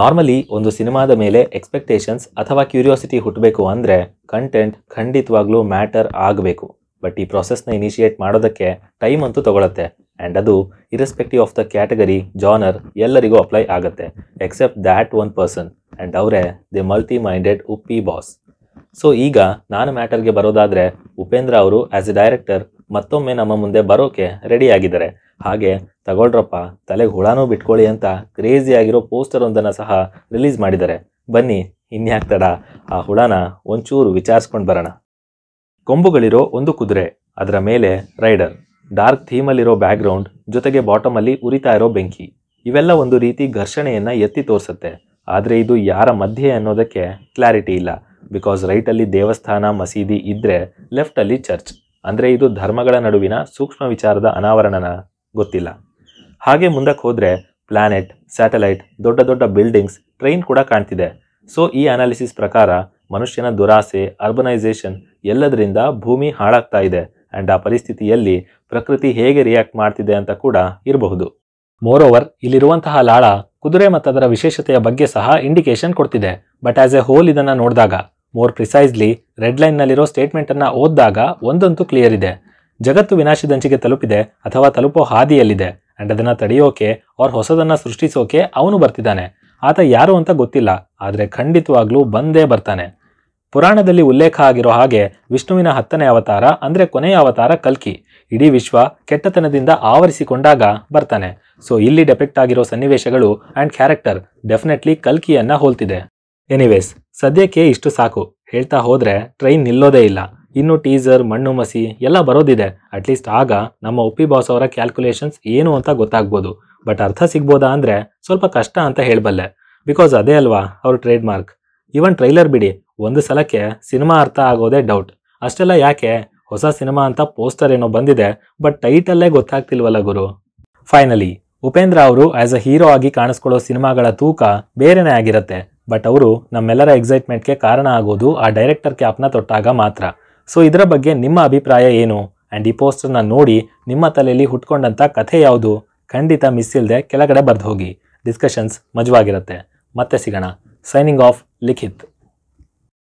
normally ಒಂದು ಸಿನಿಮಾದ ಮೇಲೆ ಎಕ್ಸ್ಪೆಕ್ಟೇಷನ್ಸ್ ಅಥವಾ ಕ್ಯೂರಿಯಾಸಿಟಿ ಹುಟ್ಟಬೇಕು ಅಂದರೆ ಕಂಟೆಂಟ್ ಖಂಡಿತವಾಗ್ಲೂ ಮ್ಯಾಟರ್ ಆಗಬೇಕು ಬಟ್ ಈ ಪ್ರೊಸೆಸ್ನ ಇನಿಷಿಯೇಟ್ ಮಾಡೋದಕ್ಕೆ ಟೈಮ್ ಅಂತೂ ತಗೊಳತ್ತೆ ಆ್ಯಂಡ್ ಅದು irrespective of the category genre ಎಲ್ಲರಿಗೂ ಅಪ್ಲೈ ಆಗುತ್ತೆ except that one person and ಅವರೇ the multi minded Uppi boss so ಈಗ ನಾನು ಮ್ಯಾಟರ್ಗೆ ಬರೋದಾದರೆ ಉಪೇಂದ್ರ ಅವರು ಆ್ಯಸ್ ಎ ಡೈರೆಕ್ಟರ್ ಮತ್ತೊಮ್ಮೆ ನಮ್ಮ ಮುಂದೆ ಬರೋಕೆ ರೆಡಿ ಹಾಗೆ ತಗೊಳ್ರಪ್ಪ ತಲೆಗೆ ಹುಳಾನೂ ಬಿಟ್ಕೊಳ್ಳಿ ಅಂತ ಕ್ರೇಜಿ ಆಗಿರೋ ಪೋಸ್ಟರ್ ಒಂದನ್ನು ಸಹ ರಿಲೀಸ್ ಮಾಡಿದ್ದಾರೆ ಬನ್ನಿ ಇನ್ಯಾಕ್ ತಡ ಆ ಹುಳನ ಒಂಚೂರು ವಿಚಾರಿಸ್ಕೊಂಡು ಬರೋಣ ಕೊಂಬುಗಳಿರೋ ಒಂದು ಕುದುರೆ ಅದರ ಮೇಲೆ ರೈಡರ್ ಡಾರ್ಕ್ ಥೀಮಲ್ಲಿರೋ ಬ್ಯಾಕ್ಗ್ರೌಂಡ್ ಜೊತೆಗೆ ಬಾಟಮಲ್ಲಿ ಉರಿತಾ ಇರೋ ಬೆಂಕಿ ಇವೆಲ್ಲ ಒಂದು ರೀತಿ ಘರ್ಷಣೆಯನ್ನು ಎತ್ತಿ ತೋರಿಸುತ್ತೆ ಆದರೆ ಇದು ಯಾರ ಮಧ್ಯೆ ಅನ್ನೋದಕ್ಕೆ ಕ್ಲಾರಿಟಿ ಇಲ್ಲ ಬಿಕಾಸ್ ರೈಟಲ್ಲಿ ದೇವಸ್ಥಾನ ಮಸೀದಿ ಇದ್ದರೆ ಲೆಫ್ಟಲ್ಲಿ ಚರ್ಚ್ ಅಂದರೆ ಇದು ಧರ್ಮಗಳ ನಡುವಿನ ಸೂಕ್ಷ್ಮ ವಿಚಾರದ ಅನಾವರಣನ ಗೊತ್ತಿಲ್ಲ ಹಾಗೆ ಮುಂದಕ್ಕೆ ಹೋದರೆ ಪ್ಲಾನೆಟ್ ಸ್ಯಾಟಲೈಟ್ ದೊಡ್ಡ ದೊಡ್ಡ ಬಿಲ್ಡಿಂಗ್ಸ್ ಟ್ರೈನ್ ಕೂಡ ಕಾಣ್ತಿದೆ ಸೊ ಈ ಅನಾಲಿಸಿಸ್ ಪ್ರಕಾರ ಮನುಷ್ಯನ ದುರಾಸೆ ಅರ್ಬನೈಸೇಷನ್ ಎಲ್ಲದರಿಂದ ಭೂಮಿ ಹಾಳಾಗ್ತಾ ಇದೆ ಆ್ಯಂಡ್ ಆ ಪರಿಸ್ಥಿತಿಯಲ್ಲಿ ಪ್ರಕೃತಿ ಹೇಗೆ ರಿಯಾಕ್ಟ್ ಮಾಡ್ತಿದೆ ಅಂತ ಕೂಡ ಇರಬಹುದು ಮೋರ್ ಓವರ್ ಇಲ್ಲಿರುವಂತಹ ಲಾಳ ಕುದುರೆ ಮತ್ತು ಅದರ ವಿಶೇಷತೆಯ ಬಗ್ಗೆ ಸಹ ಇಂಡಿಕೇಶನ್ ಕೊಡ್ತಿದೆ ಬಟ್ ಆಸ್ ಎ ಹೋಲ್ ಇದನ್ನು ನೋಡಿದಾಗ ಮೋರ್ ಪ್ರಿಸೈಸ್ಲಿ ರೆಡ್ ಲೈನ್ನಲ್ಲಿರೋ ಸ್ಟೇಟ್ಮೆಂಟನ್ನು ಓದಿದಾಗ ಒಂದಂತೂ ಕ್ಲಿಯರ್ ಇದೆ ಜಗತ್ತು ವಿನಾಶದಂಚಿಗೆ ತಲುಪಿದೆ ಅಥವಾ ತಲುಪೋ ಹಾದಿಯಲ್ಲಿದೆ ಅಂಡ್ ಅದನ್ನ ತಡೆಯೋಕೆ ಅವ್ರ ಹೊಸದನ್ನ ಸೃಷ್ಟಿಸೋಕೆ ಅವನು ಬರ್ತಿದ್ದಾನೆ ಆತ ಯಾರು ಅಂತ ಗೊತ್ತಿಲ್ಲ ಆದರೆ ಖಂಡಿತವಾಗ್ಲೂ ಬಂದೇ ಬರ್ತಾನೆ ಪುರಾಣದಲ್ಲಿ ಉಲ್ಲೇಖ ಆಗಿರೋ ಹಾಗೆ ವಿಷ್ಣುವಿನ ಹತ್ತನೇ ಅವತಾರ ಅಂದರೆ ಕೊನೆಯ ಅವತಾರ ಕಲ್ಕಿ ಇಡೀ ವಿಶ್ವ ಕೆಟ್ಟತನದಿಂದ ಆವರಿಸಿಕೊಂಡಾಗ ಬರ್ತಾನೆ ಸೊ ಇಲ್ಲಿ ಡೆಪೆಕ್ಟ್ ಆಗಿರೋ ಸನ್ನಿವೇಶಗಳು ಆ್ಯಂಡ್ ಕ್ಯಾರೆಕ್ಟರ್ ಡೆಫಿನೆಟ್ಲಿ ಕಲ್ಕಿಯನ್ನ ಹೋಲ್ತಿದೆ ಎನಿವೇಸ್ ಸದ್ಯಕ್ಕೆ ಇಷ್ಟು ಸಾಕು ಹೇಳ್ತಾ ಹೋದ್ರೆ ಟ್ರೈನ್ ನಿಲ್ಲೋದೇ ಇಲ್ಲ ಇನ್ನು ಟೀಸರ್ ಮಣ್ಣು ಮಸಿ ಎಲ್ಲ ಬರೋದಿದೆ ಅಟ್ಲೀಸ್ಟ್ ಆಗ ನಮ್ಮ ಉಪ್ಪಿ ಬಾಸ್ ಅವರ ಕ್ಯಾಲ್ಕುಲೇಷನ್ಸ್ ಏನು ಅಂತ ಗೊತ್ತಾಗ್ಬೋದು ಬಟ್ ಅರ್ಥ ಸಿಗ್ಬೋದಾ ಅಂದರೆ ಸ್ವಲ್ಪ ಕಷ್ಟ ಅಂತ ಹೇಳಬಲ್ಲೆ ಬಿಕಾಸ್ ಅದೇ ಅಲ್ವಾ ಅವ್ರ ಟ್ರೇಡ್ ಮಾರ್ಕ್ ಇವನ್ ಟ್ರೈಲರ್ ಬಿಡಿ ಒಂದು ಸಲಕ್ಕೆ ಸಿನಿಮಾ ಅರ್ಥ ಆಗೋದೇ ಡೌಟ್ ಅಷ್ಟೆಲ್ಲ ಯಾಕೆ ಹೊಸ ಸಿನಿಮಾ ಅಂತ ಪೋಸ್ಟರ್ ಏನೋ ಬಂದಿದೆ ಬಟ್ ಟೈಟಲ್ಲೇ ಗೊತ್ತಾಗ್ತಿಲ್ವಲ್ಲ ಗುರು ಫೈನಲಿ ಉಪೇಂದ್ರ ಅವರು ಆಸ್ ಅ ಹೀರೋ ಆಗಿ ಕಾಣಿಸ್ಕೊಳ್ಳೋ ಸಿನಿಮಾಗಳ ತೂಕ ಬೇರೆನೇ ಆಗಿರುತ್ತೆ ಬಟ್ ಅವರು ನಮ್ಮೆಲ್ಲರ ಎಕ್ಸೈಟ್ಮೆಂಟ್ಗೆ ಕಾರಣ ಆಗೋದು ಆ ಡೈರೆಕ್ಟರ್ ಕ್ಯಾಪ್ನ ತೊಟ್ಟಾಗ ಮಾತ್ರ ಸೊ ಇದರ ಬಗ್ಗೆ ನಿಮ್ಮ ಅಭಿಪ್ರಾಯ ಏನು ಆ್ಯಂಡ್ ಈ ಪೋಸ್ಟರ್ನ ನೋಡಿ ನಿಮ್ಮ ತಲೆಯಲ್ಲಿ ಹುಟ್ಕೊಂಡಂಥ ಕಥೆ ಯಾವುದು ಖಂಡಿತ ಮಿಸ್ ಇಲ್ಲದೆ ಕೆಳಗಡೆ ಬರೆದು ಹೋಗಿ ಡಿಸ್ಕಷನ್ಸ್ ಮಜವಾಗಿರುತ್ತೆ ಮತ್ತೆ ಸಿಗೋಣ ಸೈನಿಂಗ್ ಆಫ್ ಲಿಖಿತ್